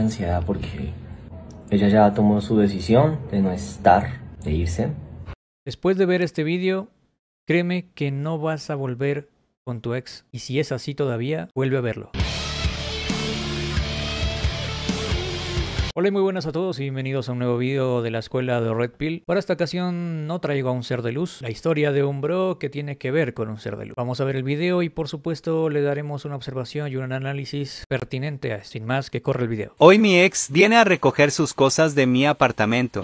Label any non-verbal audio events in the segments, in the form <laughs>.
ansiedad porque ella ya tomó su decisión de no estar, de irse. Después de ver este vídeo, créeme que no vas a volver con tu ex y si es así todavía, vuelve a verlo. Hola y muy buenas a todos y bienvenidos a un nuevo video de la escuela de Red Pill. Para esta ocasión no traigo a un ser de luz, la historia de un bro que tiene que ver con un ser de luz. Vamos a ver el video y por supuesto le daremos una observación y un análisis pertinente a Sin más que corre el video. Hoy mi ex viene a recoger sus cosas de mi apartamento.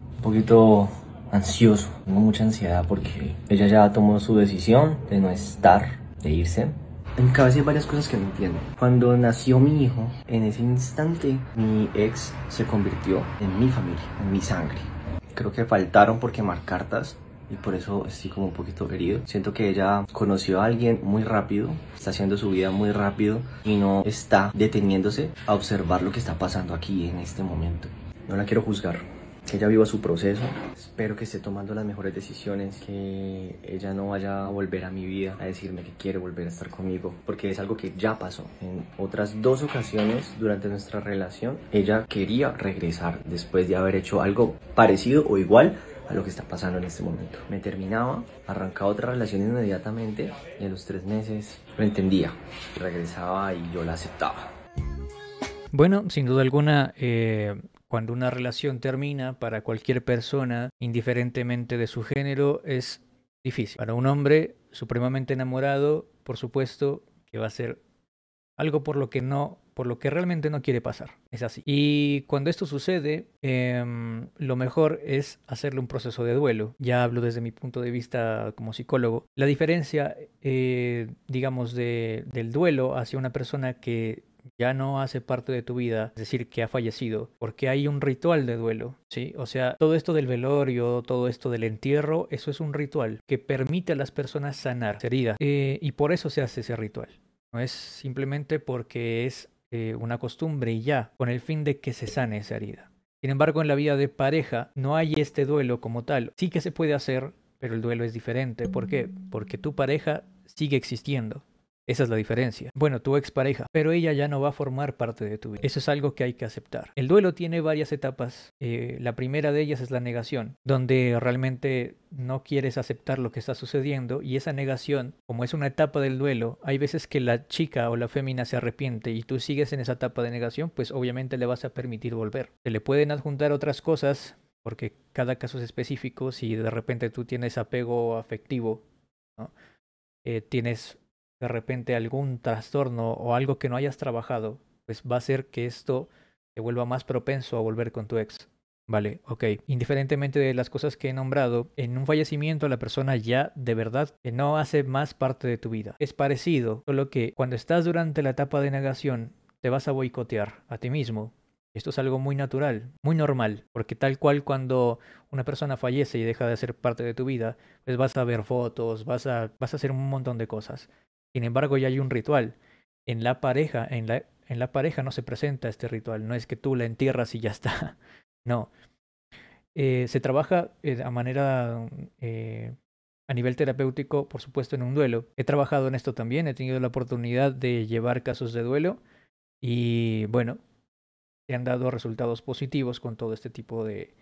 Un poquito ansioso, tengo mucha ansiedad porque ella ya tomó su decisión de no estar, de irse. En mi varias cosas que no entiendo. Cuando nació mi hijo, en ese instante mi ex se convirtió en mi familia, en mi sangre. Creo que faltaron por quemar cartas y por eso estoy como un poquito herido. Siento que ella conoció a alguien muy rápido, está haciendo su vida muy rápido y no está deteniéndose a observar lo que está pasando aquí en este momento. No la quiero juzgar que ella viva su proceso. Espero que esté tomando las mejores decisiones, que ella no vaya a volver a mi vida a decirme que quiere volver a estar conmigo, porque es algo que ya pasó. En otras dos ocasiones durante nuestra relación, ella quería regresar después de haber hecho algo parecido o igual a lo que está pasando en este momento. Me terminaba, arrancaba otra relación inmediatamente y a los tres meses lo entendía. Regresaba y yo la aceptaba. Bueno, sin duda alguna, eh, cuando una relación termina para cualquier persona, indiferentemente de su género, es difícil. Para un hombre supremamente enamorado, por supuesto, que va a ser algo por lo que no, por lo que realmente no quiere pasar. Es así. Y cuando esto sucede, em, lo mejor es hacerle un proceso de duelo. Ya hablo desde mi punto de vista como psicólogo. La diferencia, eh, digamos, del duelo hacia una persona que ya no hace parte de tu vida, es decir, que ha fallecido, porque hay un ritual de duelo, ¿sí? O sea, todo esto del velorio, todo esto del entierro, eso es un ritual que permite a las personas sanar heridas eh, y por eso se hace ese ritual. No es simplemente porque es eh, una costumbre y ya, con el fin de que se sane esa herida. Sin embargo, en la vida de pareja no hay este duelo como tal. Sí que se puede hacer, pero el duelo es diferente. ¿Por qué? Porque tu pareja sigue existiendo. Esa es la diferencia. Bueno, tu expareja, pero ella ya no va a formar parte de tu vida. Eso es algo que hay que aceptar. El duelo tiene varias etapas. Eh, la primera de ellas es la negación, donde realmente no quieres aceptar lo que está sucediendo y esa negación, como es una etapa del duelo, hay veces que la chica o la fémina se arrepiente y tú sigues en esa etapa de negación, pues obviamente le vas a permitir volver. Se le pueden adjuntar otras cosas porque cada caso es específico, si de repente tú tienes apego afectivo, eh, tienes de repente algún trastorno o algo que no hayas trabajado, pues va a hacer que esto te vuelva más propenso a volver con tu ex. Vale, ok. Indiferentemente de las cosas que he nombrado, en un fallecimiento la persona ya de verdad que no hace más parte de tu vida. Es parecido, solo que cuando estás durante la etapa de negación, te vas a boicotear a ti mismo. Esto es algo muy natural, muy normal, porque tal cual cuando una persona fallece y deja de ser parte de tu vida, pues vas a ver fotos, vas a, vas a hacer un montón de cosas. Sin embargo, ya hay un ritual. En la pareja, en la, en la pareja no se presenta este ritual. No es que tú la entierras y ya está. <laughs> No. Eh, se trabaja eh, a manera mm, eh, a nivel terapéutico, por supuesto, en un duelo. He trabajado en esto también, he tenido la oportunidad de llevar casos de duelo y bueno, se han dado resultados positivos con todo este tipo de,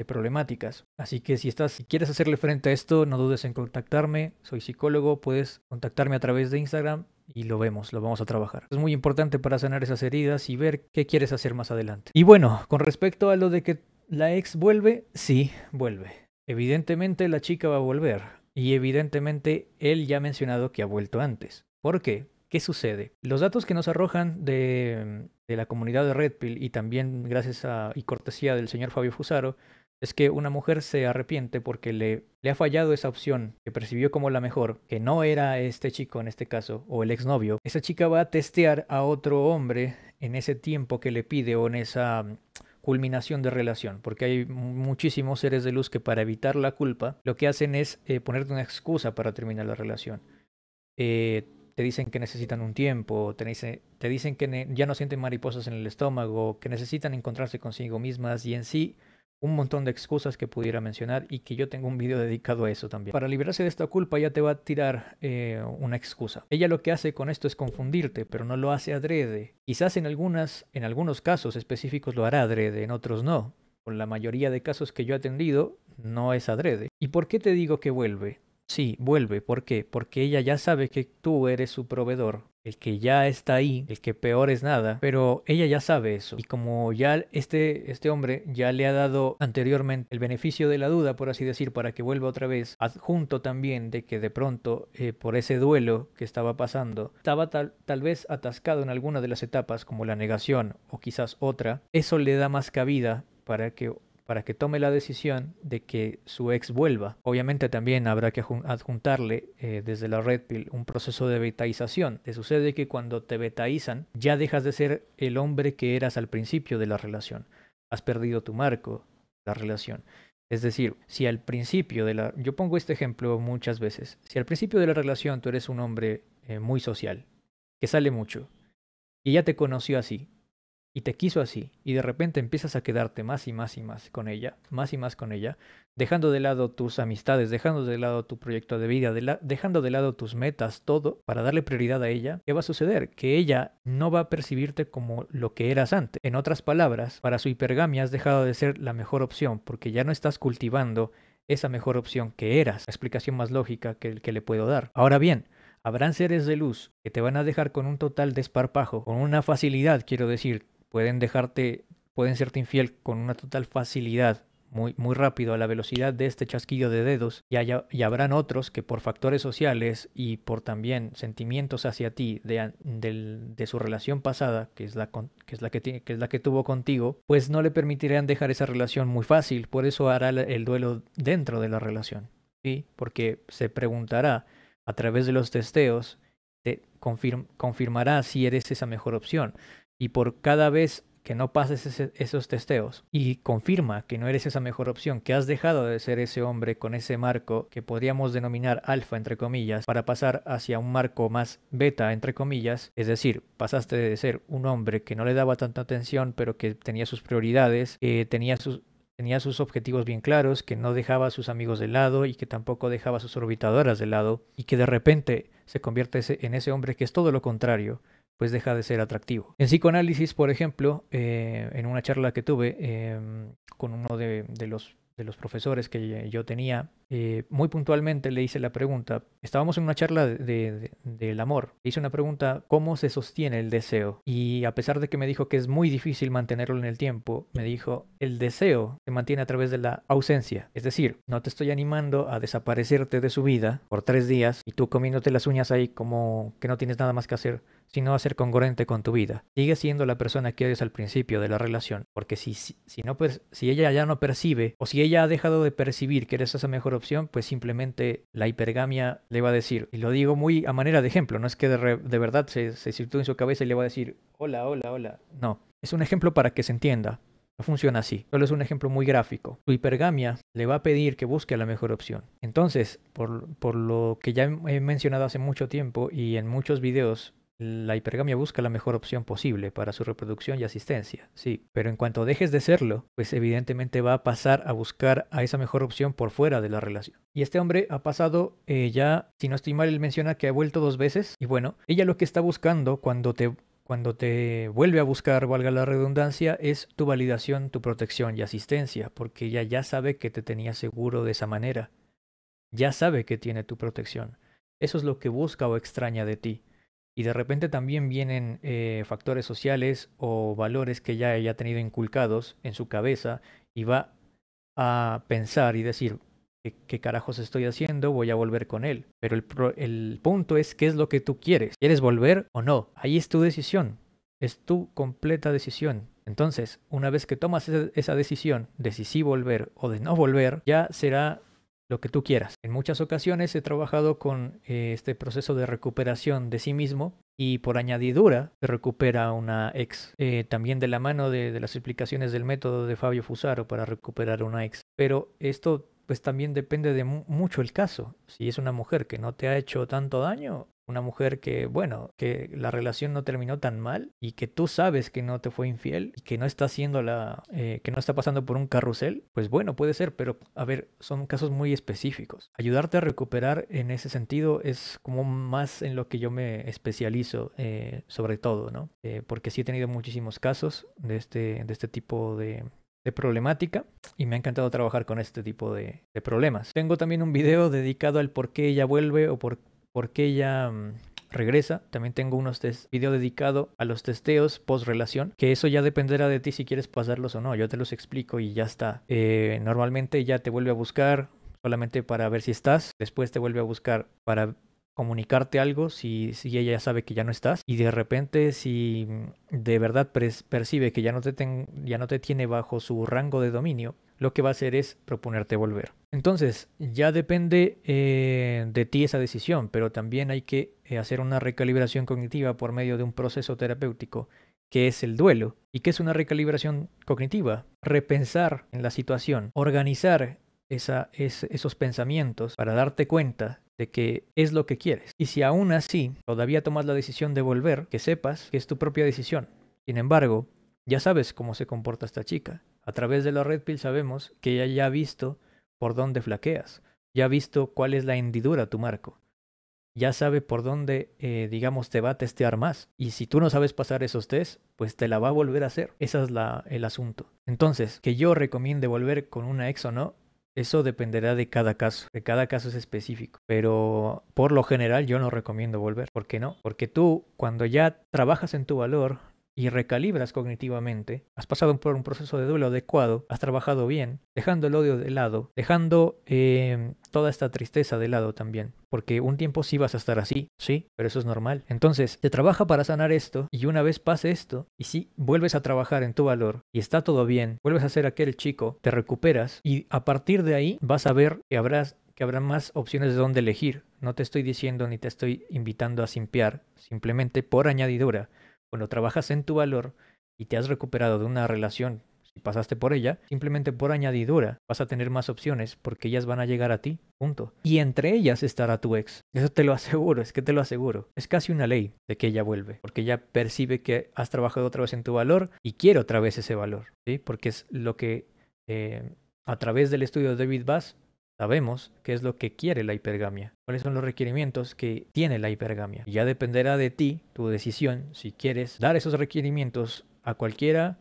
de problemáticas. Así que si estás, y quieres hacerle frente a esto, no dudes en contactarme. Soy psicólogo, puedes contactarme a través de Instagram y lo vemos, lo vamos a trabajar. Es muy importante para sanar esas heridas y ver qué quieres hacer más adelante. Y bueno, con respecto a lo de que la ex vuelve, sí, vuelve. Evidentemente la chica va a volver y evidentemente él ya ha mencionado que ha vuelto antes. ¿Por qué? ¿Qué sucede? Los datos que nos arrojan de, la comunidad de Red Pill y también gracias a y cortesía del señor Fabio Fusaro es que una mujer se arrepiente porque le, ha fallado esa opción que percibió como la mejor, que no era este chico en este caso, o el exnovio, esa chica va a testear a otro hombre en ese tiempo que le pide o en esa mm, culminación de relación, porque hay muchísimos seres de luz que para evitar la culpa lo que hacen es eh, ponerte una excusa para terminar la relación. Eh, te dicen que necesitan un tiempo, te dicen que ya no sienten mariposas en el estómago, que necesitan encontrarse consigo mismas y en sí un montón de excusas que pudiera mencionar y que yo tengo un video dedicado a eso también. Para librarse de esta culpa ya te va a tirar eh, una excusa. Ella lo que hace con esto es confundirte, pero no lo hace adrede. Quizás en algunas, en algunos casos específicos lo hará adrede, en otros no. Con la mayoría de casos que yo he atendido, no es adrede. ¿Y por qué te digo que vuelve? Sí, vuelve. ¿Por qué? Porque ella ya sabe que tú eres su proveedor, el que ya está ahí, el que peor es nada, pero ella ya sabe eso. Y como ya este, este hombre ya le ha dado anteriormente el beneficio de la duda, por así decir, para que vuelva otra vez, adjunto también de que de pronto, eh, por ese duelo que estaba pasando, estaba tal, tal vez atascado en alguna de las etapas, como la negación o quizás otra, eso le da más cabida para que para que tome la decisión de que su ex vuelva. Obviamente también habrá que adjuntarle eh, desde la red pill un proceso de betaización. Te sucede que cuando te betaizan ya dejas de ser el hombre que eras al principio de la relación. Has perdido tu marco, la relación. Es decir, si al principio de la... Yo pongo este ejemplo muchas veces. Si al principio de la relación tú eres un hombre eh, muy social, que sale mucho, y ella te conoció así, y te quiso así, y de repente empiezas a quedarte más y más y más con ella, más y más con ella, dejando de lado tus amistades, dejando de lado tu proyecto de vida, dejando de lado tus metas, todo, para darle prioridad a ella, ¿qué va a suceder? Que ella no va a percibirte como lo que eras antes. En otras palabras, para su hipergamia has dejado de ser la mejor opción, porque ya no estás cultivando esa mejor opción que eras. La explicación más lógica que, que le puedo dar. Ahora bien, habrán seres de luz que te van a dejar con un total desparpajo, con una facilidad, quiero decir, pueden dejarte, pueden serte infiel con una total facilidad, muy, muy rápido, a la velocidad de este chasquillo de dedos, y, habrán otros que por factores sociales y por también sentimientos hacia ti de, su relación pasada, que es, la, que, es la que, es la que tuvo contigo, pues no le permitirán dejar esa relación muy fácil, por eso hará el duelo dentro de la relación, ¿sí? Porque se preguntará a través de los testeos, te confirmará si eres esa mejor opción y por cada vez que no pases esos testeos y confirma que no eres esa mejor opción, que has dejado de ser ese hombre con ese marco que podríamos denominar alfa entre comillas para pasar hacia un marco más beta entre comillas, es decir, pasaste de ser un hombre que no le daba tanta atención pero que tenía sus prioridades, que eh, tenía sus, tenía sus objetivos bien claros, que no dejaba a sus amigos de lado y que tampoco dejaba a sus orbitadoras de lado, y que de repente se convierte en ese hombre que es todo lo contrario, pues deja de ser atractivo. En psicoanálisis, por ejemplo, eh, en una charla que tuve em, con uno de, los, de, los, profesores que yo tenía, eh, muy puntualmente le hice la pregunta, estábamos en una charla del amor, le hice una pregunta, ¿cómo se sostiene el deseo? Y a pesar de que me dijo que es muy difícil mantenerlo en el tiempo, me dijo, el deseo se mantiene a través de la ausencia, es decir, no te estoy animando a desaparecerte de su vida por tres días y tú comiéndote las uñas ahí como que no tienes nada más que hacer si no va a ser congruente con tu vida. Sigue siendo la persona que eres al principio de la relación, porque si, si, si pues, si ella ya no percibe o si ella ha dejado de percibir que eres esa mejor opción, pues simplemente la hipergamia le va a decir, y lo digo muy a manera de ejemplo, no es que de, verdad se, se sitúe en su cabeza y le va a decir, hola, hola, hola. No, es un ejemplo para que se entienda. No funciona así. Solo es un ejemplo muy gráfico. Tu hipergamia le va a pedir que busque la mejor opción. Entonces, por, por, lo que ya he mencionado hace mucho tiempo y en muchos videos, la hipergamia busca la mejor opción posible para su reproducción y asistencia, sí, pero en cuanto dejes de serlo, pues evidentemente va a pasar a buscar a esa mejor opción por fuera de la relación. Y este hombre ha pasado eh, ya, si no estoy mal, él menciona que ha vuelto dos veces, y bueno, ella lo que está buscando cuando te cuando te vuelve a buscar, valga la redundancia, es tu validación, tu protección y asistencia, porque ella ya sabe que te tenía seguro de esa manera. Ya sabe que tiene tu protección. Eso es lo que busca o extraña de ti y de repente también vienen eh, factores sociales o valores que ya haya tenido inculcados en su cabeza y va a pensar y decir, ¿qué, carajos estoy haciendo? Voy a volver con él. Pero el, el punto es, ¿qué es lo que tú quieres? ¿Quieres volver o no? Ahí es tu decisión, es tu completa decisión. Entonces, una vez que tomas esa decisión de si sí volver o de no volver, ya será lo que tú quieras. En muchas ocasiones he trabajado con eh, este proceso de recuperación de sí mismo y por añadidura se recupera una ex. Eh, también de la mano de, de, las explicaciones del método de Fabio Fusaro para recuperar una ex. Pero esto pues también depende de mucho el caso. Si es una mujer que no te ha hecho tanto daño, una mujer que, bueno, que la relación no terminó tan mal y que tú sabes que no te fue infiel y que no está haciendo la, eh, que no está pasando por un carrusel, pues bueno, puede ser, pero a ver, son casos muy específicos. Ayudarte a recuperar en ese sentido es como más en lo que yo me especializo, eh, sobre todo, ¿no? Eh, porque sí he tenido muchísimos casos de este, de este tipo de, de problemática y me ha encantado trabajar con este tipo de, problemas. Tengo también un video dedicado al por qué ella vuelve o por, qué ella mm, regresa. También tengo unos video dedicado a los testeos post relación, que eso ya dependerá de ti si quieres pasarlos o no. Yo te los explico y ya está. Eh, normalmente ya te vuelve a buscar solamente para ver si estás, después te vuelve a buscar para comunicarte algo si, si ella sabe que ya no estás y de repente si de verdad percibe que ya no, te tiene bajo su rango de dominio, lo que va a hacer es proponerte volver. Entonces, ya depende eh, de ti esa decisión, pero también hay que eh, hacer una recalibración cognitiva por medio de un proceso terapéutico que es el duelo y qué es una recalibración cognitiva, repensar en la situación, organizar esos pensamientos para darte cuenta de que es lo que quieres. Y si aún así todavía tomas la decisión de volver, que sepas que es tu propia decisión. Sin embargo, ya sabes cómo se comporta esta chica. A través de la red pill sabemos que ella ya ha visto por dónde flaqueas, ya ha visto cuál es la hendidura tu marco, ya sabe por dónde, eh, digamos, te va a testear más. Y si tú no sabes pasar esos test, pues te la va a volver a hacer. Ese es la, el asunto. Entonces, que yo recomiende volver con una ex o no, eso dependerá de cada caso, de cada caso es específico, pero por lo general yo no recomiendo volver. ¿Por qué no? Porque tú, cuando ya trabajas en tu valor, y recalibras cognitivamente, has pasado por un proceso de duelo adecuado, has trabajado bien, dejando el odio de lado, dejando em, toda esta tristeza de lado también, porque un tiempo sí vas a estar así, sí, pero eso es normal. Entonces, te trabaja para sanar esto y una vez pase esto, y si sí, vuelves a trabajar en tu valor y está todo bien, vuelves a ser aquel chico, te recuperas y a partir de ahí vas a ver que habrás que habrá más opciones de dónde elegir. No te estoy diciendo ni te estoy invitando a simpiar, simplemente por añadidura cuando trabajas en tu valor y te has recuperado de una relación, si pasaste por ella, simplemente por añadidura vas a tener más opciones porque ellas van a llegar a ti, punto. Y entre ellas estará tu ex. Eso te lo <laughs> aseguro, es que te lo aseguro. Es casi una ley de que ella vuelve, porque ella percibe que has trabajado otra vez en tu valor y quiere otra vez ese valor, ¿sí? Porque es lo que... Eh, a través del estudio de David Bass Sabemos qué es lo que quiere la hipergamia, cuáles son los requerimientos que tiene la hipergamia. Y ya dependerá de ti, tu decisión, si quieres dar esos requerimientos a cualquiera,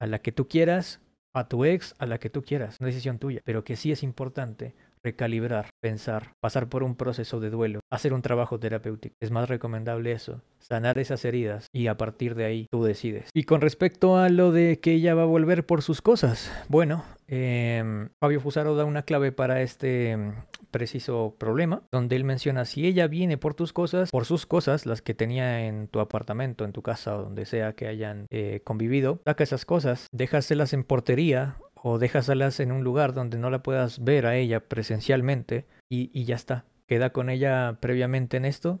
a la que tú quieras, a tu ex, a la que tú quieras. Una decisión tuya, pero que sí es importante recalibrar, pensar, pasar por un proceso de duelo, hacer un trabajo terapéutico. Es más recomendable eso, sanar esas heridas y a partir de ahí tú decides. Y con respecto a lo de que ella va a volver por sus cosas, bueno, em, Fabio Fusaro da una clave para este em, preciso problema, donde él menciona si ella viene por tus cosas, por sus cosas, las que tenía en tu apartamento, en tu casa o donde sea que hayan eh, convivido, saca esas cosas, déjaselas en portería o las en un lugar donde no la puedas ver a ella presencialmente y, ya está. Queda con ella previamente en esto,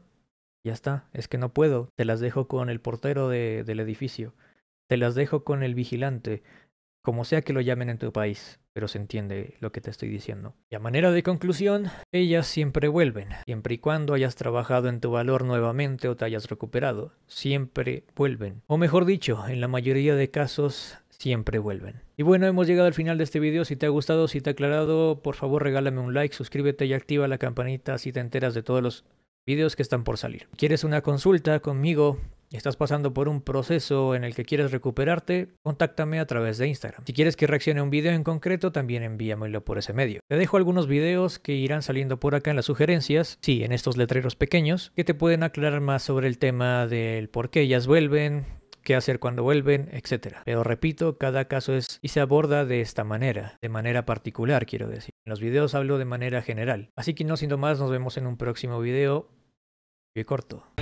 ya está. Es que no puedo, te las dejo con el portero de, del edificio, te las dejo con el vigilante, como sea que lo llamen en tu país, pero se entiende lo que te estoy diciendo. Y a manera de conclusión, ellas siempre vuelven, siempre y cuando hayas trabajado en tu valor nuevamente o te hayas recuperado, siempre vuelven. O mejor dicho, en la mayoría de casos siempre vuelven. Y bueno, hemos llegado al final de este video. Si te ha gustado, si te ha aclarado, por favor regálame un like, suscríbete y activa la campanita si te enteras de todos los videos que están por salir. ¿Quieres una consulta conmigo? estás pasando por un proceso en el que quieres recuperarte, contáctame a través de Instagram. Si quieres que reaccione a un video en concreto, también envíamelo por ese medio. Te dejo algunos videos que irán saliendo por acá en las sugerencias, sí, en estos letreros pequeños, que te pueden aclarar más sobre el tema del por qué ellas vuelven, qué hacer cuando vuelven, etc. Pero repito, cada caso es y se aborda de esta manera, de manera particular quiero decir. En los videos hablo de manera general. Así que no siendo más, nos vemos en un próximo video. y corto.